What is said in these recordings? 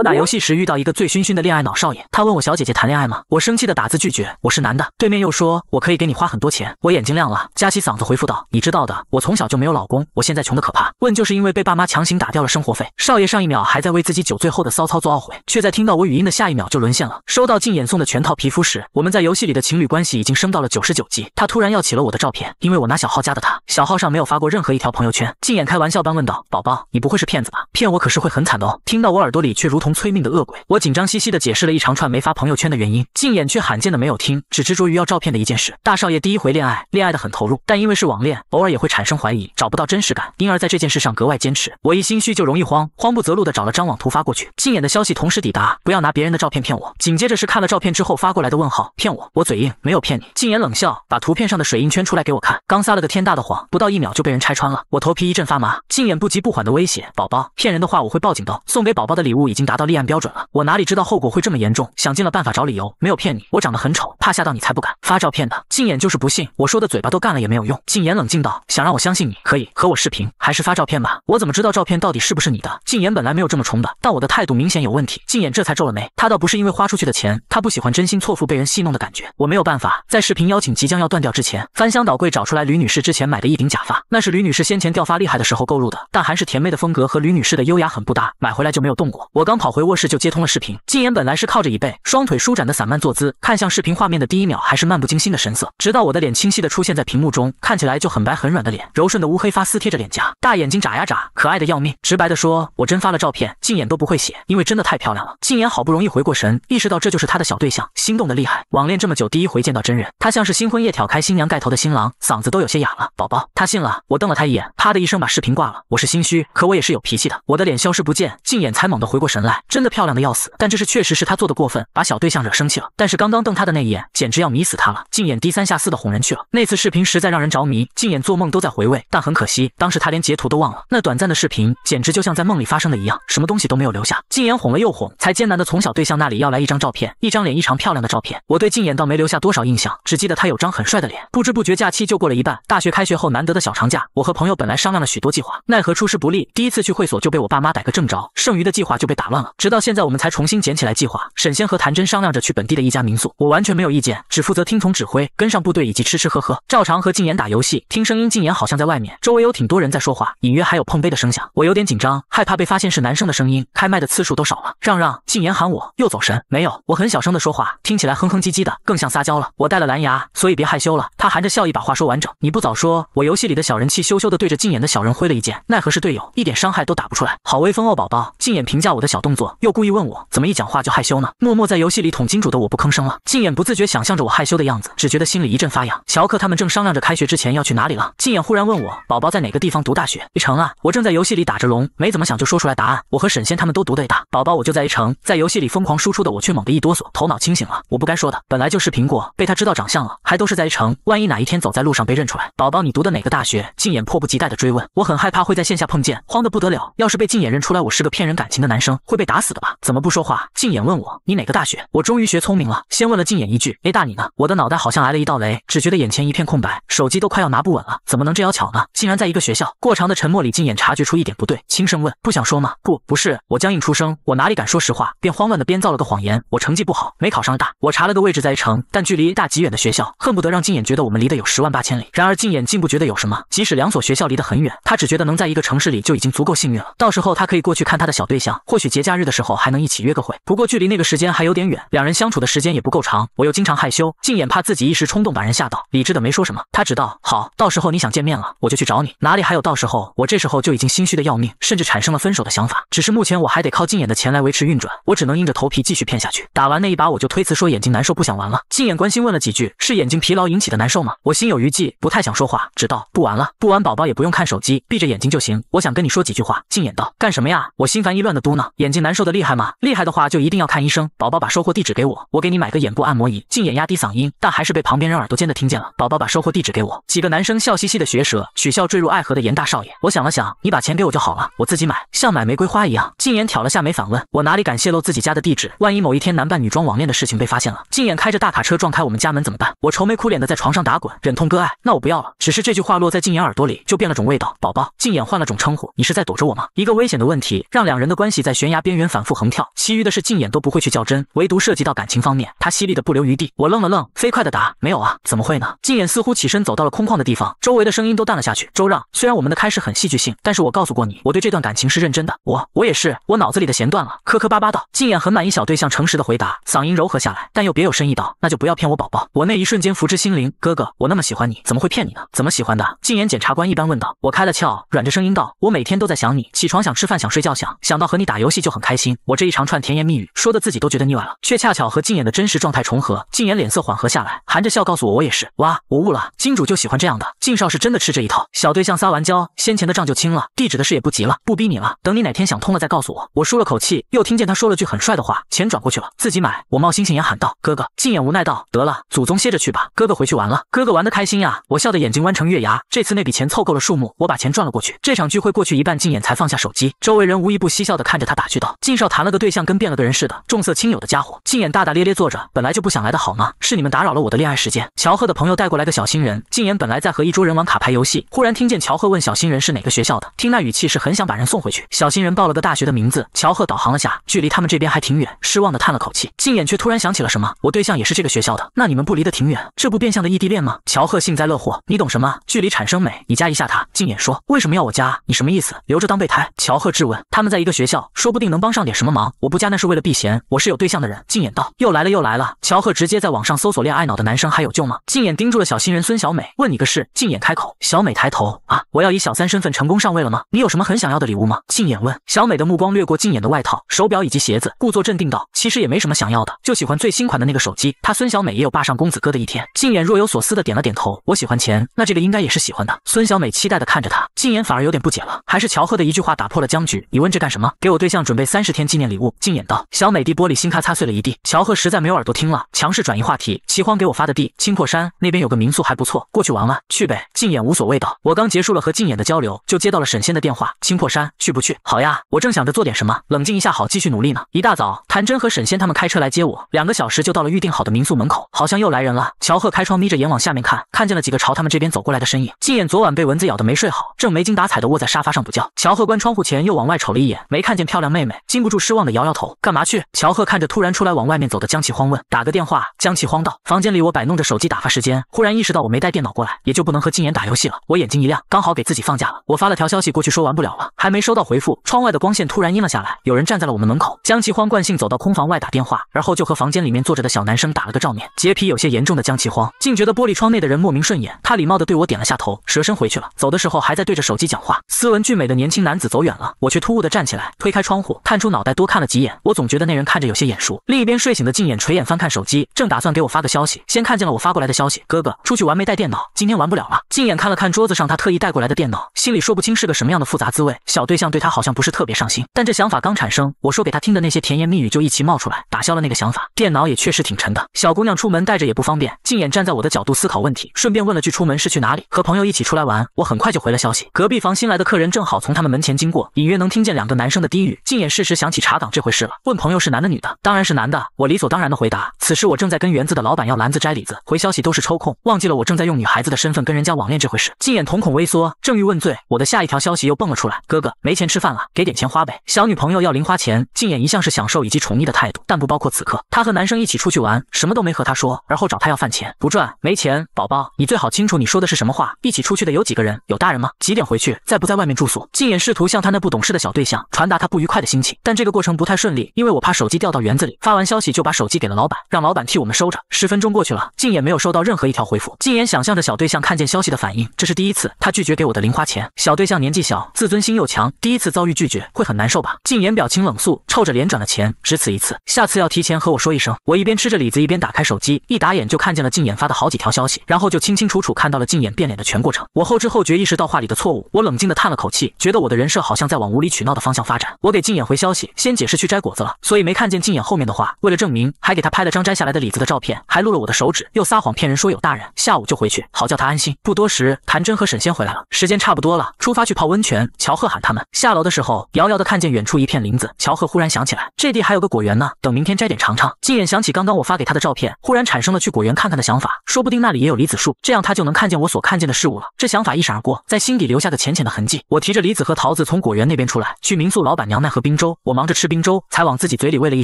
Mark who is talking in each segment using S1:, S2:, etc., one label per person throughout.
S1: 我打游戏时遇到一个醉醺醺的恋爱脑少爷，他问我小姐姐谈恋爱吗？我生气的打字拒绝，我是男的。对面又说我可以给你花很多钱，我眼睛亮了，夹起嗓子回复道，你知道的，我从小就没有老公，我现在穷的可怕，问就是因为被爸妈强行打掉了生活费。少爷上一秒还在为自己酒醉后的骚操作懊悔，却在听到我语音的下一秒就沦陷了。收到静眼送的全套皮肤时，我们在游戏里的情侣关系已经升到了九十九级。他突然要起了我的照片，因为我拿小号加的他，小号上没有发过任何一条朋友圈。静眼开玩笑般问道，宝宝你不会是骗子吧？骗我可是会很惨的哦。听到我耳朵里却如同。催命的恶鬼，我紧张兮兮的解释了一长串没发朋友圈的原因，静言却罕见的没有听，只执着于要照片的一件事。大少爷第一回恋爱，恋爱的很投入，但因为是网恋，偶尔也会产生怀疑，找不到真实感，因而在这件事上格外坚持。我一心虚就容易慌，慌不择路的找了张网图发过去，静言的消息同时抵达，不要拿别人的照片骗我。紧接着是看了照片之后发过来的问号，骗我？我嘴硬，没有骗你。静言冷笑，把图片上的水印圈出来给我看，刚撒了个天大的谎，不到一秒就被人拆穿了，我头皮一阵发麻。静言不急不缓的威胁，宝宝，骗人的话我会报警的。送给宝宝的礼物已经达到。到立案标准了，我哪里知道后果会这么严重？想尽了办法找理由，没有骗你。我长得很丑，怕吓到你才不敢发照片的。静言就是不信，我说的嘴巴都干了也没有用。静言冷静道：“想让我相信你可以和我视频，还是发照片吧？我怎么知道照片到底是不是你的？”静言本来没有这么冲的，但我的态度明显有问题。静言这才皱了眉。他倒不是因为花出去的钱，他不喜欢真心错付被人戏弄的感觉。我没有办法，在视频邀请即将要断掉之前，翻箱倒柜找出来吕女士之前买的一顶假发，那是吕女士先前掉发厉害的时候购入的，但还是甜妹的风格和吕女士的优雅很不搭，买回来就没有动过。我刚。跑回卧室就接通了视频，靳言本来是靠着椅背，双腿舒展的散漫坐姿，看向视频画面的第一秒还是漫不经心的神色，直到我的脸清晰的出现在屏幕中，看起来就很白很软的脸，柔顺的乌黑发丝贴着脸颊，大眼睛眨呀眨，可爱的要命。直白的说，我真发了照片，靳言都不会写，因为真的太漂亮了。靳言好不容易回过神，意识到这就是他的小对象，心动的厉害。网恋这么久，第一回见到真人，他像是新婚夜挑开新娘盖头的新郎，嗓子都有些哑了。宝宝，他信了。我瞪了他一眼，啪的一声把视频挂了。我是心虚，可我也是有脾气的。我的脸消失不见，靳言才猛地回过神来。真的漂亮的要死，但这是确实是他做的过分，把小对象惹生气了。但是刚刚瞪他的那一眼，简直要迷死他了。静眼低三下四的哄人去了。那次视频实在让人着迷，静眼做梦都在回味。但很可惜，当时他连截图都忘了。那短暂的视频简直就像在梦里发生的一样，什么东西都没有留下。静眼哄了又哄，才艰难的从小对象那里要来一张照片，一张脸异常漂亮的照片。我对静眼倒没留下多少印象，只记得他有张很帅的脸。不知不觉假期就过了一半，大学开学后难得的小长假，我和朋友本来商量了许多计划，奈何出师不利，第一次去会所就被我爸妈逮个正着，剩余的计划就被打乱。直到现在，我们才重新捡起来计划。沈仙和谭真商量着去本地的一家民宿，我完全没有意见，只负责听从指挥，跟上部队以及吃吃喝喝，照常和静言打游戏。听声音，静言好像在外面，周围有挺多人在说话，隐约还有碰杯的声响。我有点紧张，害怕被发现是男生的声音。开麦的次数都少了。让让，静言喊我，又走神，没有，我很小声的说话，听起来哼哼唧唧的，更像撒娇了。我带了蓝牙，所以别害羞了。他含着笑意把话说完整。你不早说，我游戏里的小人气羞羞的对着静言的小人挥了一剑，奈何是队友，一点伤害都打不出来。好威风哦，宝宝。静言评价我的小动动作又故意问我怎么一讲话就害羞呢？默默在游戏里捅金主的我不吭声了。静眼不自觉想象着我害羞的样子，只觉得心里一阵发痒。乔克他们正商量着开学之前要去哪里了。静眼忽然问我：“宝宝在哪个地方读大学？”一城啊！我正在游戏里打着龙，没怎么想就说出来答案。我和沈仙他们都读的一大。宝宝我就在一城，在游戏里疯狂输出的我却猛地一哆嗦，头脑清醒了。我不该说的，本来就是苹果被他知道长相了，还都是在一城，万一哪一天走在路上被认出来，宝宝你读的哪个大学？静眼迫不及待的追问。我很害怕会在线下碰见，慌得不得了。要是被静眼认出来我是个骗人感情的男生，会。被打死的吧？怎么不说话？静眼问我，你哪个大学？我终于学聪明了，先问了静眼一句：A 大你呢？我的脑袋好像挨了一道雷，只觉得眼前一片空白，手机都快要拿不稳了。怎么能这样巧呢？竟然在一个学校！过长的沉默里，静眼察觉出一点不对，轻声问：不想说吗？不，不是我，僵硬出声，我哪里敢说实话？便慌乱的编造了个谎言：我成绩不好，没考上大。我查了个位置在一城，但距离 A 大极远的学校，恨不得让静眼觉得我们离得有十万八千里。然而静眼竟不觉得有什么，即使两所学校离得很远，他只觉得能在一个城市里就已经足够幸运了。到时候他可以过去看他的小对象，或许结交。假日的时候还能一起约个会，不过距离那个时间还有点远，两人相处的时间也不够长，我又经常害羞，靳眼怕自己一时冲动把人吓到，理智的没说什么。他只道好，到时候你想见面了，我就去找你。哪里还有到时候？我这时候就已经心虚的要命，甚至产生了分手的想法。只是目前我还得靠静眼的钱来维持运转，我只能硬着头皮继续骗下去。打完那一把，我就推辞说眼睛难受，不想玩了。静眼关心问了几句，是眼睛疲劳引起的难受吗？我心有余悸，不太想说话，只道不玩了，不玩宝宝也不用看手机，闭着眼睛就行。我想跟你说几句话。静眼道干什么呀？我心烦意乱的嘟囔，眼睛。难受的厉害吗？厉害的话就一定要看医生。宝宝把收货地址给我，我给你买个眼部按摩仪。静言压低嗓音，但还是被旁边人耳朵尖的听见了。宝宝把收货地址给我。几个男生笑嘻嘻的学舌，取笑坠入爱河的严大少爷。我想了想，你把钱给我就好了，我自己买，像买玫瑰花一样。静言挑了下眉，反问：我哪里敢泄露自己家的地址？万一某一天男扮女装网恋的事情被发现了，静言开着大卡车撞开我们家门怎么办？我愁眉苦脸的在床上打滚，忍痛割爱，那我不要了。只是这句话落在静言耳朵里就变了种味道。宝宝，静言换了种称呼，你是在躲着我吗？一个危险的问题，让两人的关系在悬崖边。边缘反复横跳，其余的是靳衍都不会去较真，唯独涉及到感情方面，他犀利的不留余地。我愣了愣，飞快的答：“没有啊，怎么会呢？”靳衍似乎起身走到了空旷的地方，周围的声音都淡了下去。周让，虽然我们的开始很戏剧性，但是我告诉过你，我对这段感情是认真的。我，我也是。我脑子里的弦断了，磕磕巴巴道。靳衍很满意小对象诚实的回答，嗓音柔和下来，但又别有深意道：“那就不要骗我，宝宝。我那一瞬间福之心灵，哥哥，我那么喜欢你，怎么会骗你呢？怎么喜欢的？”靳衍检察官一般问道。我开了窍，软着声音道：“我每天都在想你，起床想吃饭，想睡觉，想想到和你打游戏就。”很开心，我这一长串甜言蜜语说的自己都觉得腻歪了，却恰巧和静言的真实状态重合。静言脸色缓和下来，含着笑告诉我，我也是。哇，我悟了，金主就喜欢这样的，静少是真的吃这一套。小对象撒完娇，先前的账就清了，地址的事也不急了，不逼你了，等你哪天想通了再告诉我。我舒了口气，又听见他说了句很帅的话，钱转过去了，自己买。我冒星星眼喊道，哥哥。静言无奈道，得了，祖宗歇着去吧，哥哥回去玩了。哥哥玩的开心呀，我笑的眼睛弯成月牙。这次那笔钱凑够了数目，我把钱转了过去。这场聚会过去一半，静言才放下手机，周围人无一不嬉笑的看着他打趣。道，靳少谈了个对象，跟变了个人似的，重色轻友的家伙。靳言大大咧咧坐着，本来就不想来的好吗？是你们打扰了我的恋爱时间。乔赫的朋友带过来个小新人，靳言本来在和一桌人玩卡牌游戏，忽然听见乔赫问小新人是哪个学校的，听那语气是很想把人送回去。小新人报了个大学的名字，乔赫导航了下，距离他们这边还挺远，失望的叹了口气。靳言却突然想起了什么，我对象也是这个学校的，那你们不离得挺远，这不变相的异地恋吗？乔赫幸灾乐祸，你懂什么？距离产生美，你加一下他。靳言说，为什么要我加？你什么意思？留着当备胎？乔赫质问。他们在一个学校，说不定。能帮上点什么忙？我不加那是为了避嫌，我是有对象的人。静眼道，又来了又来了。乔贺直接在网上搜索恋爱脑的男生还有救吗？静眼盯住了小新人孙小美，问你个事。静眼开口，小美抬头啊，我要以小三身份成功上位了吗？你有什么很想要的礼物吗？静眼问。小美的目光掠过静眼的外套、手表以及鞋子，故作镇定道，其实也没什么想要的，就喜欢最新款的那个手机。他孙小美也有霸上公子哥的一天。静眼若有所思的点了点头，我喜欢钱，那这个应该也是喜欢的。孙小美期待的看着他，静眼反而有点不解了。还是乔贺的一句话打破了僵局，你问这干什么？给我对象准备。给三十天纪念礼物，静演道。小美的玻璃心咔擦碎了一地。乔赫实在没有耳朵听了，强势转移话题。齐荒给我发的地，青破山那边有个民宿还不错，过去玩玩去呗。静演无所谓道。我刚结束了和静演的交流，就接到了沈仙的电话。青破山去不去？好呀，我正想着做点什么，冷静一下好继续努力呢。一大早，谭真和沈仙他们开车来接我，两个小时就到了预定好的民宿门口。好像又来人了。乔赫开窗眯着眼往下面看，看见了几个朝他们这边走过来的身影。静演昨晚被蚊子咬的没睡好，正没精打采的卧在沙发上补觉。乔赫关窗户前又往外瞅了一眼，没看见漂亮妹妹。禁不住失望的摇摇头，干嘛去？乔贺看着突然出来往外面走的江其荒问。打个电话。江其荒道。房间里我摆弄着手机打发时间，忽然意识到我没带电脑过来，也就不能和靳言打游戏了。我眼睛一亮，刚好给自己放假。了。我发了条消息过去说玩不了了，还没收到回复，窗外的光线突然阴了下来，有人站在了我们门口。江其荒惯性走到空房外打电话，而后就和房间里面坐着的小男生打了个照面。洁癖有些严重的江其荒竟觉得玻璃窗内的人莫名顺眼，他礼貌的对我点了下头，蛇身回去了。走的时候还在对着手机讲话。斯文俊美的年轻男子走远了，我却突兀的站起来，推开窗户。探出脑袋，多看了几眼，我总觉得那人看着有些眼熟。另一边睡醒的静眼垂眼翻看手机，正打算给我发个消息，先看见了我发过来的消息：“哥哥，出去玩没带电脑，今天玩不了了。”静眼看了看桌子上他特意带过来的电脑，心里说不清是个什么样的复杂滋味。小对象对他好像不是特别上心，但这想法刚产生，我说给他听的那些甜言蜜语就一齐冒出来，打消了那个想法。电脑也确实挺沉的，小姑娘出门带着也不方便。静眼站在我的角度思考问题，顺便问了句：“出门是去哪里？和朋友一起出来玩？”我很快就回了消息。隔壁房新来的客人正好从他们门前经过，隐约能听见两个男生的低语。静眼。适时想起查岗这回事了，问朋友是男的女的？当然是男的，我理所当然的回答。此时我正在跟园子的老板要篮子摘李子，回消息都是抽空，忘记了我正在用女孩子的身份跟人家网恋这回事。静眼瞳孔微缩，正欲问罪，我的下一条消息又蹦了出来：哥哥没钱吃饭了，给点钱花呗。小女朋友要零花钱。静眼一向是享受以及宠溺的态度，但不包括此刻。他和男生一起出去玩，什么都没和他说，而后找他要饭钱，不赚，没钱，宝宝，你最好清楚你说的是什么话。一起出去的有几个人？有大人吗？几点回去？在不在外面住宿？静眼试图向他那不懂事的小对象传达他不愉快的心。但这个过程不太顺利，因为我怕手机掉到园子里。发完消息就把手机给了老板，让老板替我们收着。十分钟过去了，静也没有收到任何一条回复。静言想象着小对象看见消息的反应，这是第一次他拒绝给我的零花钱。小对象年纪小，自尊心又强，第一次遭遇拒绝会很难受吧？静言表情冷肃，臭着脸转了钱。只此一次，下次要提前和我说一声。我一边吃着李子，一边打开手机，一打眼就看见了静言发的好几条消息，然后就清清楚楚看到了静言变脸的全过程。我后知后觉意识到话里的错误，我冷静地叹了口气，觉得我的人设好像在往无理取闹的方向发展。我给静言。回消息，先解释去摘果子了，所以没看见静眼后面的话。为了证明，还给他拍了张摘下来的李子的照片，还录了我的手指，又撒谎骗人说有大人，下午就回去，好叫他安心。不多时，谭真和沈仙回来了，时间差不多了，出发去泡温泉。乔贺喊他们下楼的时候，遥遥的看见远处一片林子，乔贺忽然想起来，这地还有个果园呢，等明天摘点尝尝。静眼想起刚刚我发给他的照片，忽然产生了去果园看看的想法，说不定那里也有李子树，这样他就能看见我所看见的事物了。这想法一闪而过，在心底留下的浅浅的痕迹。我提着李子和桃子从果园那边出来，去民宿老板娘奈何冰。冰粥，我忙着吃冰粥，才往自己嘴里喂了一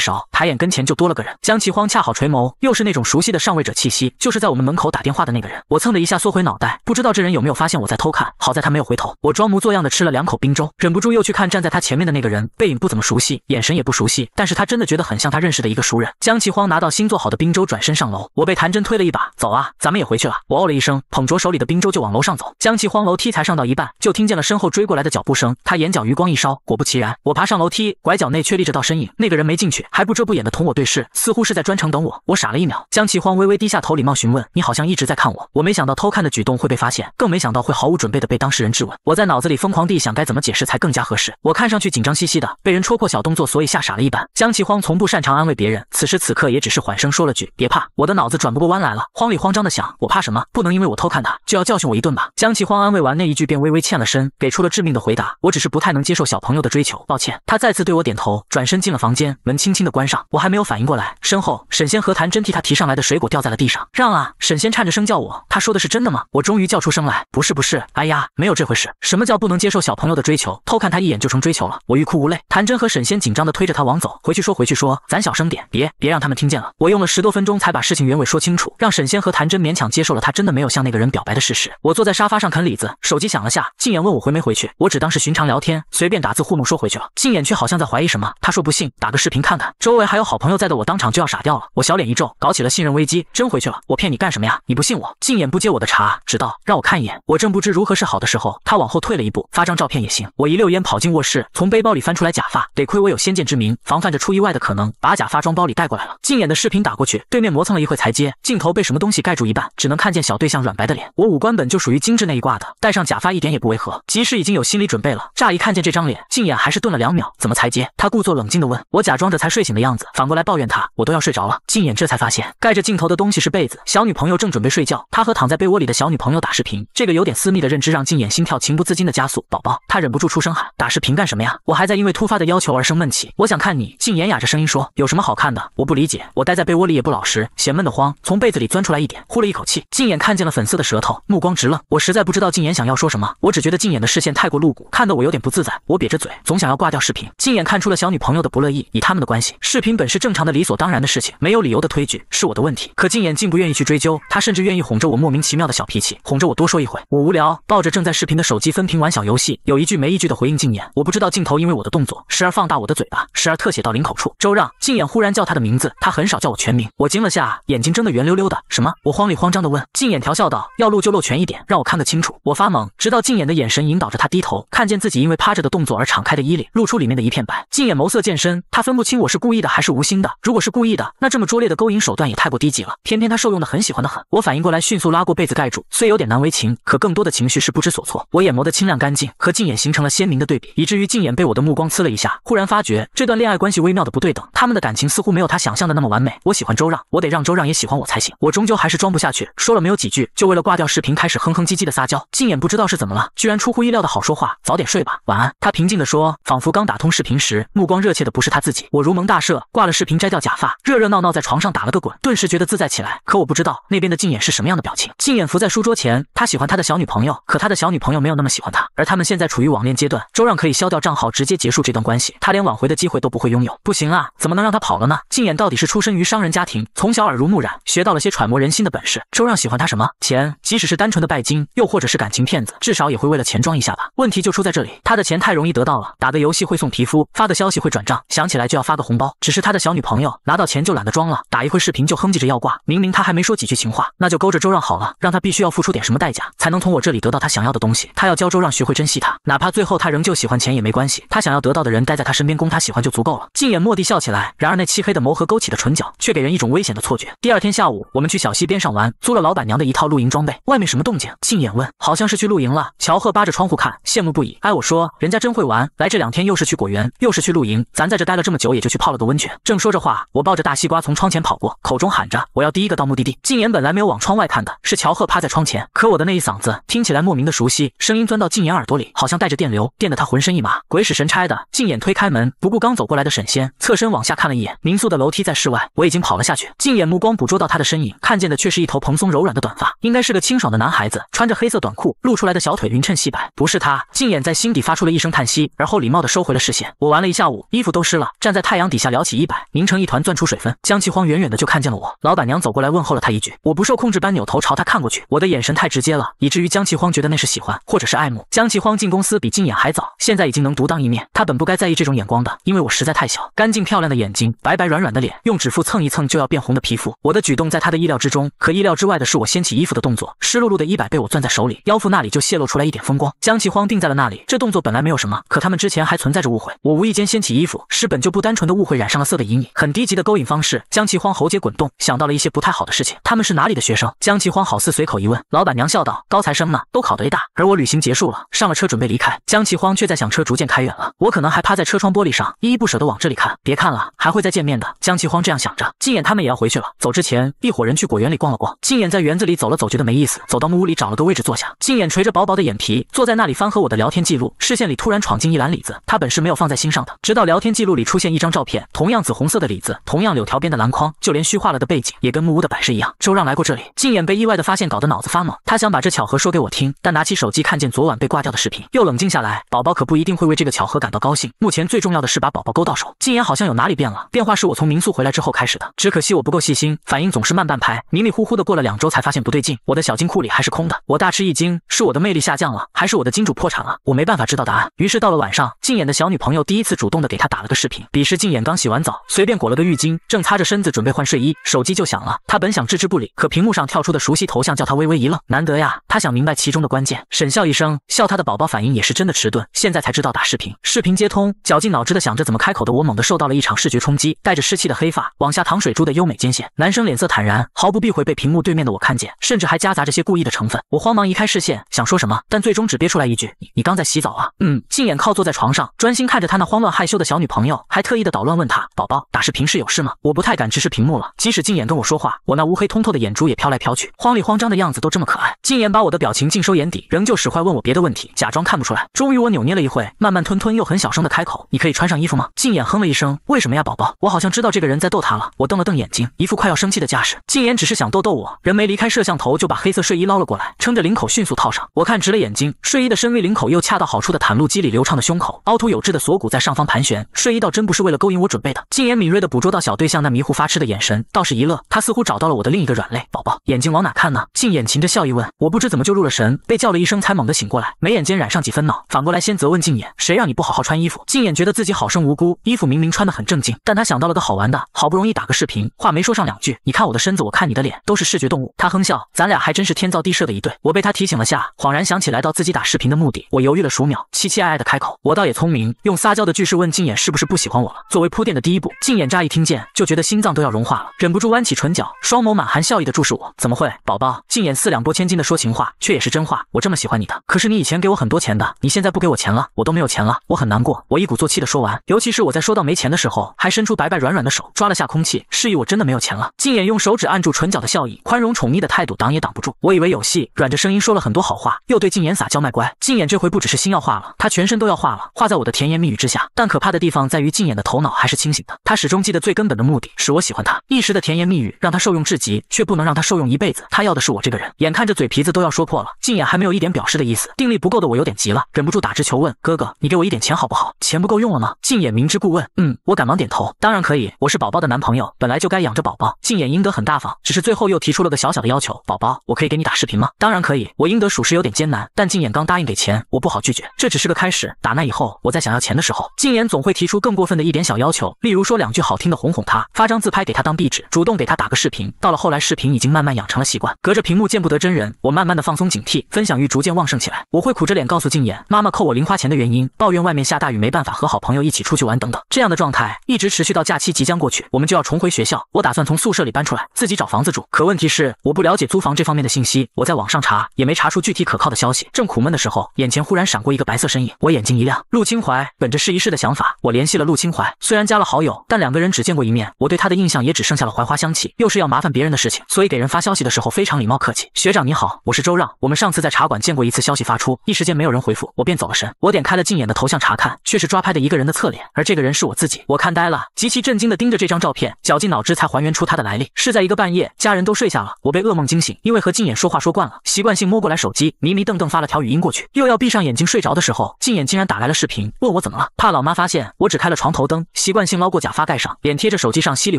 S1: 勺，抬眼跟前就多了个人。江其荒恰好垂眸，又是那种熟悉的上位者气息，就是在我们门口打电话的那个人。我蹭的一下缩回脑袋，不知道这人有没有发现我在偷看，好在他没有回头。我装模作样的吃了两口冰粥，忍不住又去看站在他前面的那个人，背影不怎么熟悉，眼神也不熟悉，但是他真的觉得很像他认识的一个熟人。江其荒拿到新做好的冰粥，转身上楼。我被谭真推了一把，走啊，咱们也回去了。我哦了一声，捧着手里的冰粥就往楼上走。江其荒楼梯才上到一半，就听见了身后追过来的脚步声。他眼角余光一烧，果不其然，我爬上楼梯。拐角内却立着道身影，那个人没进去，还不遮不掩地同我对视，似乎是在专程等我。我傻了一秒，江其荒微微低下头，礼貌询问：“你好像一直在看我。”我没想到偷看的举动会被发现，更没想到会毫无准备地被当事人质问。我在脑子里疯狂地想该怎么解释才更加合适。我看上去紧张兮兮的，被人戳破小动作，所以吓傻了一般。江其荒从不擅长安慰别人，此时此刻也只是缓声说了句：“别怕。”我的脑子转不过弯来了，慌里慌张地想，我怕什么？不能因为我偷看他就要教训我一顿吧？江其荒安慰完那一句，便微微欠了身，给出了致命的回答：“我只是不太能接受小朋友的追求，抱歉。”他在。再次对我点头，转身进了房间，门轻轻地关上。我还没有反应过来，身后沈仙和谭真替他提上来的水果掉在了地上。让啊！沈仙颤着声叫我。他说的是真的吗？我终于叫出声来，不是不是，哎呀，没有这回事。什么叫不能接受小朋友的追求？偷看他一眼就成追求了？我欲哭无泪。谭真和沈仙紧张地推着他往走，回去说回去说，咱小声点，别别让他们听见了。我用了十多分钟才把事情原委说清楚，让沈仙和谭真勉强接受了他真的没有向那个人表白的事实。我坐在沙发上啃李子，手机响了下，静言问我回没回去，我只当是寻常聊天，随便打字糊弄说回去了。静言却。好像在怀疑什么，他说不信，打个视频看看。周围还有好朋友在的，我当场就要傻掉了。我小脸一皱，搞起了信任危机。真回去了，我骗你干什么呀？你不信我？静眼不接我的茬，直到让我看一眼。我正不知如何是好的时候，他往后退了一步，发张照片也行。我一溜烟跑进卧室，从背包里翻出来假发，得亏我有先见之明，防范着出意外的可能，把假发装包里带过来了。静眼的视频打过去，对面磨蹭了一会才接，镜头被什么东西盖住一半，只能看见小对象软白的脸。我五官本就属于精致那一挂的，戴上假发一点也不违和。即使已经有心理准备了，乍一看见这张脸，静眼还是顿了两秒。怎么才接？他故作冷静地问我，假装着才睡醒的样子，反过来抱怨他，我都要睡着了。静眼这才发现盖着镜头的东西是被子，小女朋友正准备睡觉，他和躺在被窝里的小女朋友打视频，这个有点私密的认知让静眼心跳情不自禁的加速。宝宝，他忍不住出声喊，打视频干什么呀？我还在因为突发的要求而生闷气。我想看你，静眼哑着声音说，有什么好看的？我不理解，我待在被窝里也不老实，嫌闷得慌，从被子里钻出来一点，呼了一口气，静眼看见了粉色的舌头，目光直愣。我实在不知道静眼想要说什么，我只觉得静眼的视线太过露骨，看得我有点不自在。我瘪着嘴，总想要挂掉视频。靖眼看出了小女朋友的不乐意，以他们的关系，视频本是正常的理所当然的事情，没有理由的推拒是我的问题。可静眼竟不愿意去追究，他甚至愿意哄着我莫名其妙的小脾气，哄着我多说一会。我无聊，抱着正在视频的手机分屏玩小游戏，有一句没一句的回应静眼。我不知道镜头因为我的动作，时而放大我的嘴巴，时而特写到领口处。周让，静眼忽然叫他的名字，他很少叫我全名。我惊了下，眼睛睁得圆溜溜的。什么？我慌里慌张的问。静眼调笑道，要露就露全一点，让我看个清楚。我发懵，直到静眼的眼神引导着他低头，看见自己因为趴着的动作而敞开的衣领，露出里面的。一片白，静眼眸色渐深，他分不清我是故意的还是无心的。如果是故意的，那这么拙劣的勾引手段也太过低级了。偏偏他受用的很喜欢的很。我反应过来，迅速拉过被子盖住，虽有点难为情，可更多的情绪是不知所措。我眼眸的清亮干净，和静眼形成了鲜明的对比，以至于静眼被我的目光刺了一下，忽然发觉这段恋爱关系微妙的不对等。他们的感情似乎没有他想象的那么完美。我喜欢周让，我得让周让也喜欢我才行。我终究还是装不下去，说了没有几句，就为了挂掉视频，开始哼哼唧唧的撒娇。静眼不知道是怎么了，居然出乎意料的好说话。早点睡吧，晚安。他平静地说，仿佛刚打通。视频时目光热切的不是他自己，我如蒙大赦，挂了视频，摘掉假发，热热闹闹在床上打了个滚，顿时觉得自在起来。可我不知道那边的静眼是什么样的表情。静眼伏在书桌前，他喜欢他的小女朋友，可他的小女朋友没有那么喜欢他，而他们现在处于网恋阶段，周让可以消掉账号，直接结束这段关系，他连挽回的机会都不会拥有。不行啊，怎么能让他跑了呢？静眼到底是出身于商人家庭，从小耳濡目染，学到了些揣摩人心的本事。周让喜欢他什么？钱？即使是单纯的拜金，又或者是感情骗子，至少也会为了钱装一下吧？问题就出在这里，他的钱太容易得到了，打个游戏会送。皮肤发个消息会转账，想起来就要发个红包。只是他的小女朋友拿到钱就懒得装了，打一会视频就哼唧着要挂。明明他还没说几句情话，那就勾着周让好了，让他必须要付出点什么代价，才能从我这里得到他想要的东西。他要教周让学会珍惜他，哪怕最后他仍旧喜欢钱也没关系。他想要得到的人待在他身边，供他喜欢就足够了。静眼蓦地笑起来，然而那漆黑的眸和勾起的唇角，却给人一种危险的错觉。第二天下午，我们去小溪边上玩，租了老板娘的一套露营装备。外面什么动静？静眼问。好像是去露营了。乔贺扒着窗户看，羡慕不已。哎，我说，人家真会玩，来这两天又是去古。园，又是去露营，咱在这待了这么久，也就去泡了个温泉。正说着话，我抱着大西瓜从窗前跑过，口中喊着：“我要第一个到目的地。”静言本来没有往窗外看的，是乔贺趴在窗前，可我的那一嗓子听起来莫名的熟悉，声音钻到静言耳朵里，好像带着电流，电得他浑身一麻。鬼使神差的，静言推开门，不顾刚走过来的沈仙，侧身往下看了一眼，民宿的楼梯在室外，我已经跑了下去。静言目光捕捉到他的身影，看见的却是一头蓬松柔软的短发，应该是个清爽的男孩子，穿着黑色短裤，露出来的小腿匀称细白。不是他，静言在心底发出了一声叹息，而后礼貌的收回了视线。我玩了一下午，衣服都湿了，站在太阳底下撩起衣摆，拧成一团攥出水分。江其荒远远的就看见了我，老板娘走过来问候了他一句，我不受控制般扭头朝他看过去，我的眼神太直接了，以至于江其荒觉得那是喜欢或者是爱慕。江其荒进公司比进眼还早，现在已经能独当一面，他本不该在意这种眼光的，因为我实在太小，干净漂亮的眼睛，白白软软的脸，用指腹蹭一蹭就要变红的皮肤，我的举动在他的意料之中，可意料之外的是我掀起衣服的动作，湿漉漉的衣摆被我攥在手里，腰腹那里就泄露出来一点风光，江其荒定在了那里，这动作本来没有什么，可他们之前还存在着误会。我无意间掀起衣服，是本就不单纯的误会染上了色的阴影。很低级的勾引方式。江其荒喉结滚动，想到了一些不太好的事情。他们是哪里的学生？江其荒好似随口一问。老板娘笑道：“高材生呢，都考得 A 大。”而我旅行结束了，上了车准备离开。江其荒却在想，车逐渐开远了，我可能还趴在车窗玻璃上，依依不舍地往这里看。别看了，还会再见面的。江其荒这样想着。静眼他们也要回去了，走之前，一伙人去果园里逛了逛。静眼在园子里走了走，觉得没意思，走到木屋里找了个位置坐下。静眼垂着薄薄的眼皮，坐在那里翻和我的聊天记录，视线里突然闯进一篮李子。他本是没有。放在心上的，直到聊天记录里出现一张照片，同样紫红色的里子，同样柳条边的篮筐，就连虚化了的背景也跟木屋的摆设一样。周让来过这里，静言被意外的发现搞得脑子发懵，他想把这巧合说给我听，但拿起手机看见昨晚被挂掉的视频，又冷静下来。宝宝可不一定会为这个巧合感到高兴。目前最重要的是把宝宝勾到手。静言好像有哪里变了，变化是我从民宿回来之后开始的。只可惜我不够细心，反应总是慢半拍，迷迷糊糊的过了两周才发现不对劲。我的小金库里还是空的，我大吃一惊，是我的魅力下降了，还是我的金主破产了？我没办法知道答案。于是到了晚上，静言的小女朋朋友第一次主动的给他打了个视频，彼时静眼刚洗完澡，随便裹了个浴巾，正擦着身子准备换睡衣，手机就响了。他本想置之不理，可屏幕上跳出的熟悉头像叫他微微一愣。难得呀，他想明白其中的关键，沈笑一声，笑他的宝宝反应也是真的迟钝，现在才知道打视频。视频接通，绞尽脑汁的想着怎么开口的我，猛地受到了一场视觉冲击，带着湿气的黑发往下淌水珠的优美肩线，男生脸色坦然，毫不避讳被屏幕对面的我看见，甚至还夹杂着些故意的成分。我慌忙移开视线，想说什么，但最终只憋出来一句：“你你刚在洗澡啊？”嗯，静眼靠坐在床上，专心看。看着他那慌乱害羞的小女朋友，还特意的捣乱，问他：“宝宝，打视频是有事吗？”我不太敢直视屏幕了，即使静言跟我说话，我那乌黑通透的眼珠也飘来飘去，慌里慌张的样子都这么可爱。静言把我的表情尽收眼底，仍旧使坏问我别的问题，假装看不出来。终于我扭捏了一会，慢慢吞吞又很小声的开口：“你可以穿上衣服吗？”静言哼了一声：“为什么呀，宝宝？”我好像知道这个人在逗他了，我瞪了瞪眼睛，一副快要生气的架势。静言只是想逗逗我，人没离开摄像头就把黑色睡衣捞了过来，撑着领口迅速套上。我看直了眼睛，睡衣的深 V 领口又恰到好处的袒露肌理流畅的胸口，凹凸有致的。锁骨在上方盘旋，睡衣倒真不是为了勾引我准备的。静言敏锐地捕捉到小对象那迷糊发痴的眼神，倒是一乐。他似乎找到了我的另一个软肋，宝宝，眼睛往哪看呢？静言噙着笑意问。我不知怎么就入了神，被叫了一声才猛地醒过来，眉眼间染上几分恼。反过来先责问静言，谁让你不好好穿衣服？静言觉得自己好生无辜，衣服明明穿得很正经，但他想到了个好玩的，好不容易打个视频，话没说上两句，你看我的身子，我看你的脸，都是视觉动物。他哼笑，咱俩还真是天造地设的一对。我被他提醒了下，恍然想起来到自己打视频的目的，我犹豫了数秒，期期艾艾地开口，我倒也聪明。用撒娇的句式问静眼是不是不喜欢我了？作为铺垫的第一步，静眼乍一听见就觉得心脏都要融化了，忍不住弯起唇角，双眸满含笑意的注视我。怎么会，宝宝？静眼四两拨千斤的说情话，却也是真话。我这么喜欢你的，可是你以前给我很多钱的，你现在不给我钱了，我都没有钱了，我很难过。我一鼓作气的说完，尤其是我在说到没钱的时候，还伸出白白软软的手抓了下空气，示意我真的没有钱了。静眼用手指按住唇角的笑意，宽容宠溺的态度挡也挡不住。我以为有戏，软着声音说了很多好话，又对静眼撒娇卖乖。静眼这回不只是心要化了，他全身都要化了，化在我的甜言。言蜜语之下，但可怕的地方在于静眼的头脑还是清醒的。他始终记得最根本的目的是我喜欢他。一时的甜言蜜语让他受用至极，却不能让他受用一辈子。他要的是我这个人。眼看着嘴皮子都要说破了，静眼还没有一点表示的意思。定力不够的我有点急了，忍不住打直球问：“哥哥，你给我一点钱好不好？钱不够用了吗？”静眼明知故问。嗯，我赶忙点头。当然可以，我是宝宝的男朋友，本来就该养着宝宝。静眼应得很大方，只是最后又提出了个小小的要求：“宝宝，我可以给你打视频吗？”当然可以。我应得属实有点艰难，但静眼刚答应给钱，我不好拒绝。这只是个开始，打那以后，我再想要钱的时候，静言总会提出更过分的一点小要求，例如说两句好听的哄哄他，发张自拍给他当壁纸，主动给他打个视频。到了后来，视频已经慢慢养成了习惯，隔着屏幕见不得真人，我慢慢的放松警惕，分享欲逐渐旺盛起来。我会苦着脸告诉静言，妈妈扣我零花钱的原因，抱怨外面下大雨没办法和好朋友一起出去玩等等。这样的状态一直持续到假期即将过去，我们就要重回学校。我打算从宿舍里搬出来，自己找房子住。可问题是我不了解租房这方面的信息，我在网上查也没查出具体可靠的消息。正苦闷的时候，眼前忽然闪过一个白色身影，我眼睛一亮，陆清怀。本着试一试的想法，我联系了陆清怀。虽然加了好友，但两个人只见过一面，我对他的印象也只剩下了槐花香气。又是要麻烦别人的事情，所以给人发消息的时候非常礼貌客气。学长你好，我是周让。我们上次在茶馆见过一次。消息发出，一时间没有人回复，我便走了神。我点开了静眼的头像查看，却是抓拍的一个人的侧脸，而这个人是我自己。我看呆了，极其震惊地盯着这张照片，绞尽脑汁才还原出他的来历。是在一个半夜，家人都睡下了，我被噩梦惊醒。因为和静眼说话说惯了，习惯性摸过来手机，迷迷瞪瞪发了条语音过去。又要闭上眼睛睡着的时候，静眼竟然打来了视频，问我。怎。怎么了？怕老妈发现，我只开了床头灯，习惯性捞过假发盖上，脸贴着手机上，稀里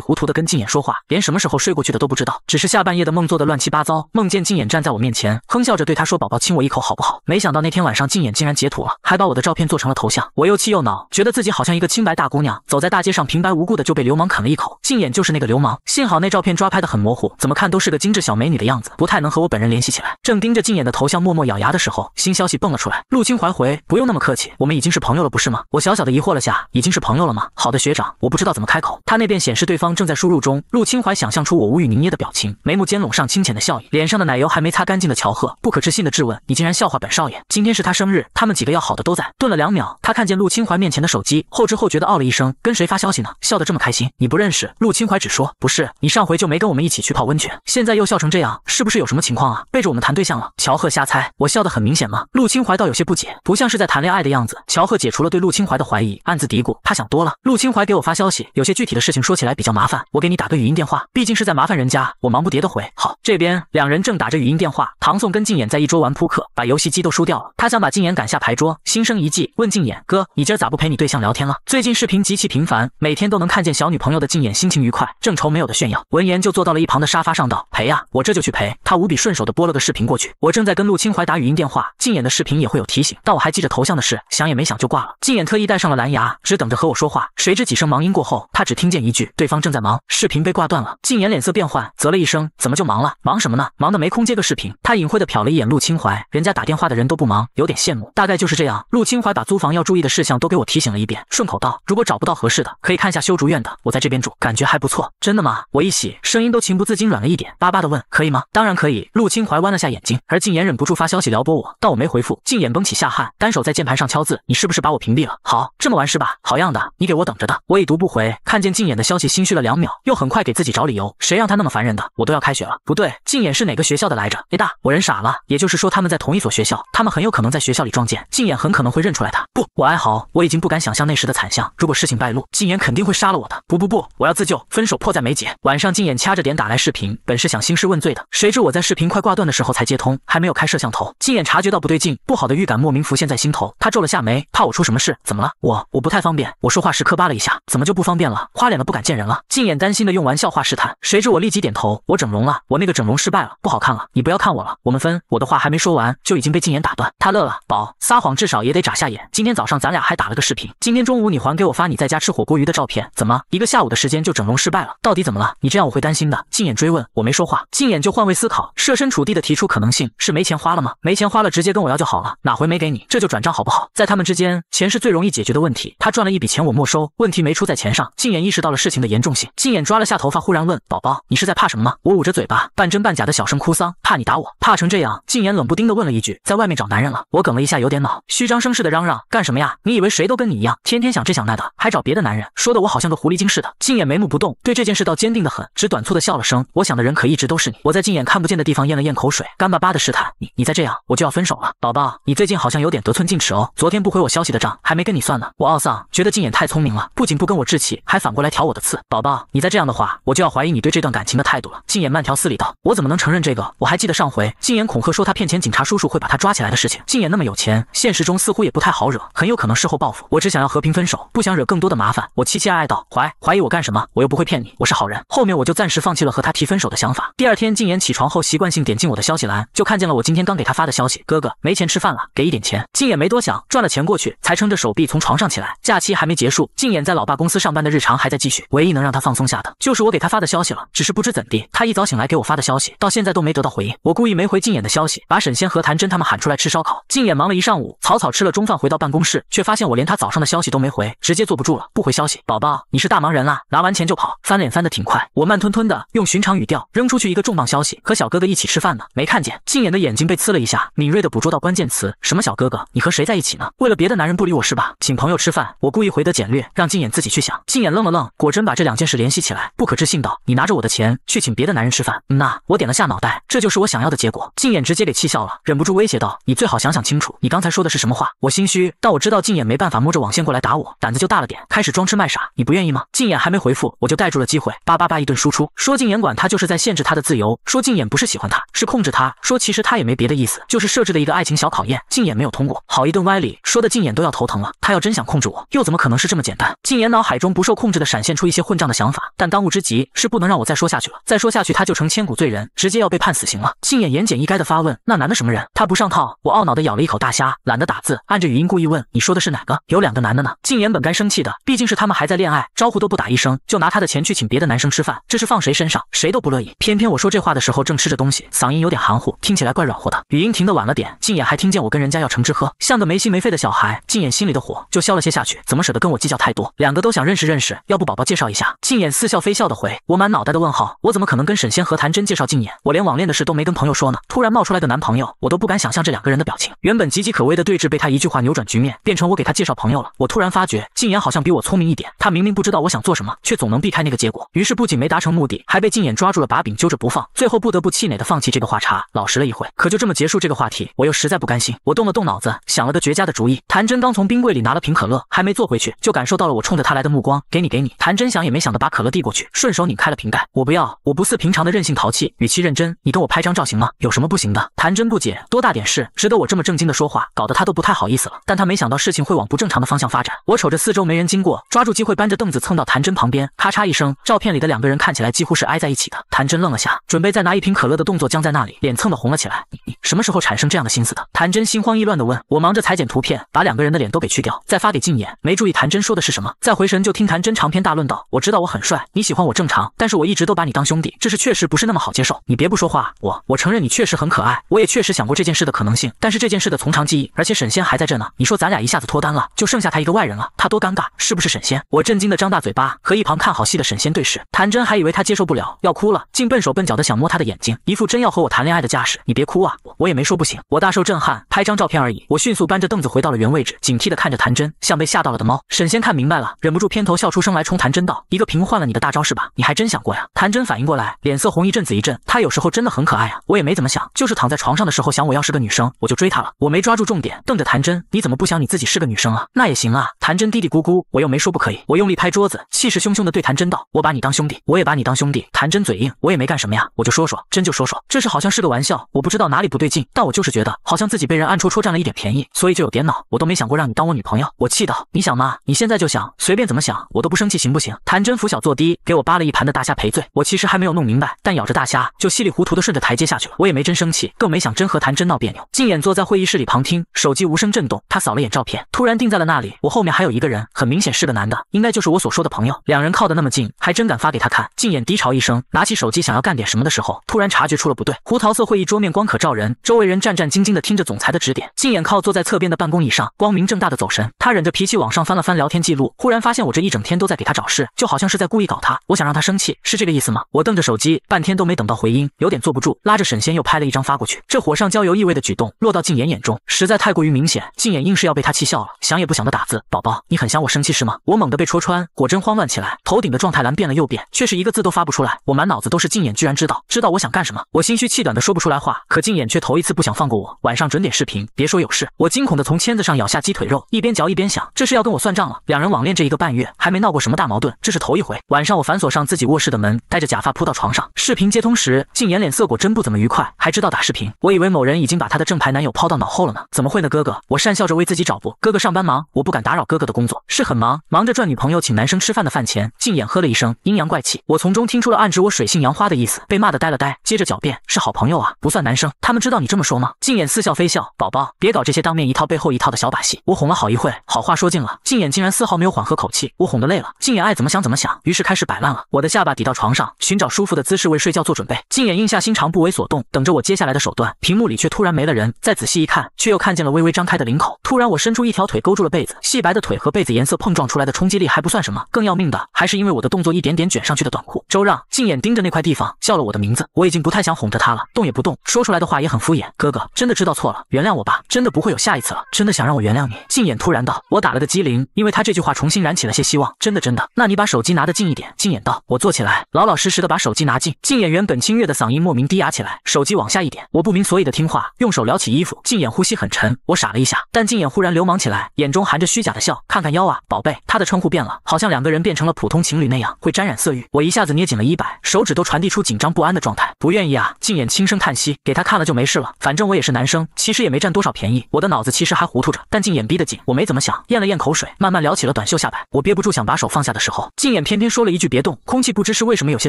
S1: 糊涂的跟静眼说话，连什么时候睡过去的都不知道，只是下半夜的梦做的乱七八糟，梦见静眼站在我面前，哼笑着对他说：“宝宝亲我一口好不好？”没想到那天晚上静眼竟然截图了，还把我的照片做成了头像，我又气又恼，觉得自己好像一个清白大姑娘，走在大街上平白无故的就被流氓啃了一口，静眼就是那个流氓。幸好那照片抓拍的很模糊，怎么看都是个精致小美女的样子，不太能和我本人联系起来。正盯着静眼的头像默默咬牙的时候，新消息蹦了出来，陆清怀回：不用那么客气，我们已经是朋友了，不是吗？我小小的疑惑了下，已经是朋友了吗？好的学长，我不知道怎么开口。他那边显示对方正在输入中。陆清怀想象出我无语凝噎的表情，眉目间笼上清浅的笑意，脸上的奶油还没擦干净的乔贺不可置信的质问：“你竟然笑话本少爷？今天是他生日，他们几个要好的都在。”顿了两秒，他看见陆清怀面前的手机，后知后觉的哦了一声：“跟谁发消息呢？笑得这么开心？你不认识？”陆清怀只说：“不是，你上回就没跟我们一起去泡温泉，现在又笑成这样，是不是有什么情况啊？背着我们谈对象了？”乔贺瞎猜。我笑得很明显吗？陆清怀倒有些不解，不像是在谈恋爱的样子。乔贺解除了对陆。陆清怀的怀疑，暗自嘀咕，他想多了。陆清怀给我发消息，有些具体的事情说起来比较麻烦，我给你打个语音电话，毕竟是在麻烦人家。我忙不迭的回，好。这边两人正打着语音电话，唐宋跟静言在一桌玩扑克，把游戏机都输掉了。他想把静言赶下牌桌，心生一计，问静言哥，你今儿咋不陪你对象聊天了？最近视频极其频繁，每天都能看见小女朋友的静言心情愉快，正愁没有的炫耀。闻言就坐到了一旁的沙发上，道陪呀，我这就去陪。他无比顺手的拨了个视频过去。我正在跟陆清怀打语音电话，静言的视频也会有提醒，但我还记着头像的事，想也没想就挂了。静。眼特意带上了蓝牙，只等着和我说话。谁知几声忙音过后，他只听见一句：“对方正在忙，视频被挂断了。”静言脸色变幻，啧了一声：“怎么就忙了？忙什么呢？忙得没空接个视频。”他隐晦地瞟了一眼陆清怀，人家打电话的人都不忙，有点羡慕。大概就是这样。陆清怀把租房要注意的事项都给我提醒了一遍，顺口道：“如果找不到合适的，可以看下修竹院的，我在这边住，感觉还不错。”真的吗？我一喜，声音都情不自禁软了一点，巴巴地问：“可以吗？”当然可以。陆清怀弯了下眼睛，而静言忍不住发消息撩拨我，但我没回复。静言绷起下汗，单手在键盘上敲字：“你是不是把我屏蔽了？”好，这么玩是吧？好样的，你给我等着的。我已读不回，看见静演的消息，心虚了两秒，又很快给自己找理由。谁让他那么烦人的？我都要开学了，不对，静演是哪个学校的来着？哎大，我人傻了。也就是说他们在同一所学校，他们很有可能在学校里撞见，静演很可能会认出来他。不，我哀嚎，我已经不敢想象那时的惨象。如果事情败露，静演肯定会杀了我的。不不不，我要自救，分手迫在眉睫。晚上静演掐着点打来视频，本是想兴师问罪的，谁知我在视频快挂断的时候才接通，还没有开摄像头。静演察觉到不对劲，不好的预感莫名浮现在心头，他皱了下眉，怕我出什么事。怎么了？我我不太方便。我说话时磕巴了一下，怎么就不方便了？花脸了，不敢见人了。静言担心的用玩笑话试探，谁知我立即点头。我整容了，我那个整容失败了，不好看了。你不要看我了，我们分。我的话还没说完，就已经被静言打断。他乐了，宝撒谎至少也得眨下眼。今天早上咱俩还打了个视频，今天中午你还给我发你在家吃火锅鱼的照片。怎么一个下午的时间就整容失败了？到底怎么了？你这样我会担心的。静言追问我没说话，静言就换位思考，设身处地的提出可能性：是没钱花了吗？没钱花了，直接跟我要就好了。哪回没给你？这就转账好不好？在他们之间，钱是最。最容易解决的问题，他赚了一笔钱，我没收。问题没出在钱上。静言意识到了事情的严重性，静言抓了下头发，忽然问：“宝宝，你是在怕什么吗？”我捂着嘴巴，半真半假的小声哭丧：“怕你打我，怕成这样。”静言冷不丁的问了一句：“在外面找男人了？”我梗了一下，有点恼，虚张声势的嚷嚷：“干什么呀？你以为谁都跟你一样，天天想这想那的，还找别的男人？说的我好像个狐狸精似的。”静言眉目不动，对这件事倒坚定的很，只短促的笑了声：“我想的人可一直都是你。”我在静眼看不见的地方咽了咽口水，干巴巴的试探：“你，你再这样，我就要分手了，宝宝，你最近好像有点得寸进尺哦。昨天不回我消息的账。”还没跟你算呢，我懊丧，觉得静言太聪明了，不仅不跟我置气，还反过来挑我的刺。宝宝，你再这样的话，我就要怀疑你对这段感情的态度了。静言慢条斯理道：“我怎么能承认这个？我还记得上回静言恐吓说他骗钱，警察叔叔会把他抓起来的事情。静言那么有钱，现实中似乎也不太好惹，很有可能事后报复。我只想要和平分手，不想惹更多的麻烦。”我期期艾艾道：“怀怀疑我干什么？我又不会骗你，我是好人。后面我就暂时放弃了和他提分手的想法。第二天，静言起床后，习惯性点进我的消息栏，就看见了我今天刚给他发的消息：哥哥没钱吃饭了，给一点钱。静言没多想，赚了钱过去，才撑着。”手臂从床上起来，假期还没结束，静演在老爸公司上班的日常还在继续。唯一能让他放松下的，就是我给他发的消息了。只是不知怎地，他一早醒来给我发的消息，到现在都没得到回应。我故意没回静演的消息，把沈仙和谭真他们喊出来吃烧烤。静演忙了一上午，草草吃了中饭，回到办公室，却发现我连他早上的消息都没回，直接坐不住了，不回消息。宝宝，你是大忙人啦，拿完钱就跑，翻脸翻得挺快。我慢吞吞的用寻常语调扔出去一个重磅消息：和小哥哥一起吃饭呢，没看见？静演的眼睛被刺了一下，敏锐的捕捉到关键词：什么小哥哥？你和谁在一起呢？为了别的男人不理我。是吧？请朋友吃饭，我故意回的简略，让静眼自己去想。静眼愣了愣，果真把这两件事联系起来，不可置信道：“你拿着我的钱去请别的男人吃饭？”那我点了下脑袋，这就是我想要的结果。静眼直接给气笑了，忍不住威胁道：“你最好想想清楚，你刚才说的是什么话？”我心虚，但我知道静眼没办法摸着网线过来打我，胆子就大了点，开始装痴卖傻：“你不愿意吗？”静眼还没回复，我就逮住了机会，叭叭叭一顿输出，说：“静眼管他就是在限制他的自由。”说：“静眼不是喜欢他，是控制他。”说：“其实他也没别的意思，就是设置了一个爱情小考验，静眼没有通过。”好一顿歪理，说的静眼都要头疼。他要真想控制我，又怎么可能是这么简单？静言脑海中不受控制的闪现出一些混账的想法，但当务之急是不能让我再说下去了，再说下去他就成千古罪人，直接要被判死刑了。静言言简意赅的发问：“那男的什么人？”他不上套，我懊恼的咬了一口大虾，懒得打字，按着语音故意问：“你说的是哪个？有两个男的呢？”静言本该生气的，毕竟是他们还在恋爱，招呼都不打一声就拿他的钱去请别的男生吃饭，这是放谁身上谁都不乐意。偏偏我说这话的时候正吃着东西，嗓音有点含糊，听起来怪软和的。语音停得晚了点，静言还听见我跟人家要橙汁喝，像个没心没肺的小孩。静言心。里的火就消了些下去，怎么舍得跟我计较太多？两个都想认识认识，要不宝宝介绍一下？静言似笑非笑的回我，满脑袋的问号，我怎么可能跟沈仙和谭真介绍静言？我连网恋的事都没跟朋友说呢，突然冒出来个男朋友，我都不敢想象这两个人的表情。原本岌岌可危的对峙被他一句话扭转局面，变成我给他介绍朋友了。我突然发觉，静言好像比我聪明一点，他明明不知道我想做什么，却总能避开那个结果。于是不仅没达成目的，还被静言抓住了把柄，揪着不放，最后不得不气馁的放弃这个话茬，老实了一会。可就这么结束这个话题，我又实在不甘心，我动了动脑子，想了个绝佳的主意。谭真刚从冰 柜里拿了瓶可乐，还没坐回去，就感受到了我冲着他来的目光。给你，给你，谭真想也没想的把可乐递过去，顺手拧开了瓶盖。我不要，我不似平常的任性淘气，语气认真。你跟我拍张照行吗？有什么不行的？谭真不解，多大点事，值得我这么正经的说话？搞得他都不太好意思了。但他没想到事情会往不正常的方向发展。我瞅着四周没人经过，抓住机会搬着凳子蹭到谭真旁边，咔嚓一声，照片里的两个人看起来几乎是挨在一起的。谭真愣了下，准备再拿一瓶可乐的动作僵在那里，脸蹭的红了起来。你什么时候产生这样的心思的？谭真心慌意乱的问我，忙着裁剪图片，把两个人的脸都给。去掉，再发给静言。没注意谭真说的是什么，再回神就听谭真长篇大论道。我知道我很帅，你喜欢我正常，但是我一直都把你当兄弟，这是确实不是那么好接受。你别不说话，我我承认你确实很可爱，我也确实想过这件事的可能性，但是这件事的从长计议，而且沈仙还在这呢。你说咱俩一下子脱单了，就剩下他一个外人了，他多尴尬，是不是沈仙？我震惊的张大嘴巴，和一旁看好戏的沈仙对视。谭真还以为他接受不了要哭了，竟笨手笨脚的想摸他的眼睛，一副真要和我谈恋爱的架势。你别哭啊，我也没说不行。我大受震撼，拍张照片而已。我迅速搬着凳子回到了原位置，警惕的。看着谭真像被吓到了的猫，沈仙看明白了，忍不住偏头笑出声来，冲谭真道：“一个幕换了你的大招是吧？你还真想过呀？”谭真反应过来，脸色红一阵紫一阵。他有时候真的很可爱啊，我也没怎么想，就是躺在床上的时候想，我要是个女生，我就追她了。我没抓住重点，瞪着谭真：“你怎么不想你自己是个女生啊？那也行啊。”谭真嘀嘀咕咕：“我又没说不可以。”我用力拍桌子，气势汹汹地对谭真道：“我把你当兄弟，我也把你当兄弟。”谭真嘴硬：“我也没干什么呀，我就说说，真就说说，这事好像是个玩笑，我不知道哪里不对劲，但我就是觉得好像自己被人暗戳戳占了一点便宜，所以就有点恼。我都没想过让你当。”我女朋友，我气道，你想吗？你现在就想随便怎么想，我都不生气，行不行？谭真扶小坐低，给我扒了一盘的大虾赔罪。我其实还没有弄明白，但咬着大虾就稀里糊涂的顺着台阶下去了。我也没真生气，更没想真和谭真闹别扭。静眼坐在会议室里旁听，手机无声震动，他扫了眼照片，突然定在了那里。我后面还有一个人，很明显是个男的，应该就是我所说的朋友。两人靠得那么近，还真敢发给他看。静眼低潮一声，拿起手机想要干点什么的时候，突然察觉出了不对。胡桃色会议桌面光可照人，周围人战战兢兢的听着总裁的指点。静眼靠坐在侧边的办公椅上，光明正大。的走神，他忍着脾气往上翻了翻聊天记录，忽然发现我这一整天都在给他找事，就好像是在故意搞他。我想让他生气，是这个意思吗？我瞪着手机，半天都没等到回音，有点坐不住，拉着沈仙又拍了一张发过去。这火上浇油意味的举动落到静言眼中，实在太过于明显，静言硬是要被他气笑了。想也不想的打字：宝宝，你很想我生气是吗？我猛地被戳穿，果真慌乱起来，头顶的状态栏变了又变，却是一个字都发不出来。我满脑子都是静言居然知道，知道我想干什么。我心虚气短的说不出来话，可静言却头一次不想放过我。晚上准点视频，别说有事。我惊恐的从签子上咬下鸡腿肉。一边嚼一边想，这是要跟我算账了。两人网恋这一个半月，还没闹过什么大矛盾，这是头一回。晚上我反锁上自己卧室的门，戴着假发扑到床上。视频接通时，静言脸色果真不怎么愉快，还知道打视频。我以为某人已经把他的正牌男友抛到脑后了呢，怎么会呢？哥哥，我讪笑着为自己找不。哥哥上班忙，我不敢打扰哥哥的工作，是很忙，忙着赚女朋友请男生吃饭的饭钱。静言呵了一声，阴阳怪气。我从中听出了暗指我水性杨花的意思，被骂的呆了呆，接着狡辩是好朋友啊，不算男生。他们知道你这么说吗？静言似笑非笑，宝宝别搞这些当面一套背后一套的小把戏。我哄。哄了好一会，好话说尽了，静眼竟然丝毫没有缓和口气。我哄得累了，静眼爱怎么想怎么想，于是开始摆烂了。我的下巴抵到床上，寻找舒服的姿势为睡觉做准备。静眼硬下心肠，不为所动，等着我接下来的手段。屏幕里却突然没了人，再仔细一看，却又看见了微微张开的领口。突然，我伸出一条腿勾住了被子，细白的腿和被子颜色碰撞出来的冲击力还不算什么，更要命的还是因为我的动作一点点卷上去的短裤。周让静眼盯着那块地方，叫了我的名字。我已经不太想哄着他了，动也不动，说出来的话也很敷衍。哥哥真的知道错了，原谅我吧，真的不会有下一次了。真的想让我原谅你。静眼突然道：“我打了个机灵，因为他这句话重新燃起了些希望。真的，真的，那你把手机拿得近一点。”静眼道：“我坐起来，老老实实的把手机拿近。”静眼原本清越的嗓音莫名低哑起来，手机往下一点，我不明所以的听话，用手撩起衣服。静眼呼吸很沉，我傻了一下，但静眼忽然流氓起来，眼中含着虚假的笑，看看腰啊，宝贝，他的称呼变了，好像两个人变成了普通情侣那样，会沾染色欲。我一下子捏紧了衣摆，手指都传递出紧张不安的状态，不愿意啊。静眼轻声叹息，给他看了就没事了，反正我也是男生，其实也没占多少便宜。我的脑子其实还糊涂着，但静眼逼的。我没怎么想，咽了咽口水，慢慢撩起了短袖下摆。我憋不住想把手放下的时候，静言偏偏说了一句“别动”。空气不知是为什么有些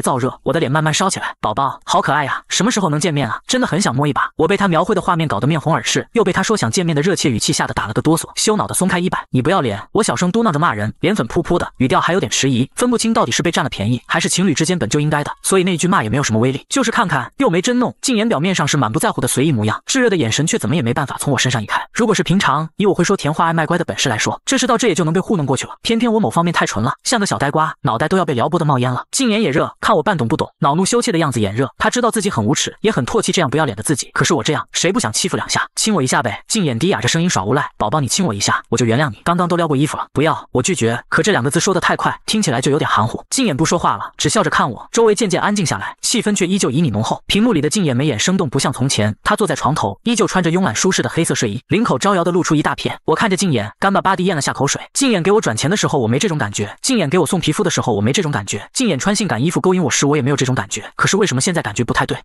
S1: 燥热，我的脸慢慢烧起来。宝宝好可爱呀，什么时候能见面啊？真的很想摸一把。我被他描绘的画面搞得面红耳赤，又被他说想见面的热切语气吓得打了个哆嗦，羞恼的松开衣摆。你不要脸！我小声嘟囔着骂人，脸粉扑扑的，语调还有点迟疑，分不清到底是被占了便宜，还是情侣之间本就应该的，所以那句骂也没有什么威力，就是看看又没真弄。静言表面上是满不在乎的随意模样，炙热的眼神却怎么也没办法从我身上移开。如果是平常，以我会说甜话。卖乖的本事来说，这事到这也就能被糊弄过去了。偏偏我某方面太纯了，像个小呆瓜，脑袋都要被撩拨的冒烟了。静言也热，看我半懂不懂，恼怒羞怯的样子眼热。他知道自己很无耻，也很唾弃这样不要脸的自己。可是我这样，谁不想欺负两下，亲我一下呗？静言低哑着声音耍无赖：“宝宝，你亲我一下，我就原谅你。刚刚都撩过衣服了，不要我拒绝。可这两个字说的太快，听起来就有点含糊。”静言不说话了，只笑着看我。周围渐渐安静下来，气氛却依旧旖旎浓厚。屏幕里的静言眉眼生动，不像从前。他坐在床头，依旧穿着慵懒舒适的黑色睡衣，领口招摇的露出一大片。我看着。静眼，干巴巴地咽了下口水。静眼给我转钱的时候，我没这种感觉；静眼给我送皮肤的时候，我没这种感觉；静眼穿性感衣服勾引我时，我也没有这种感觉。可是为什么现在感觉不太对？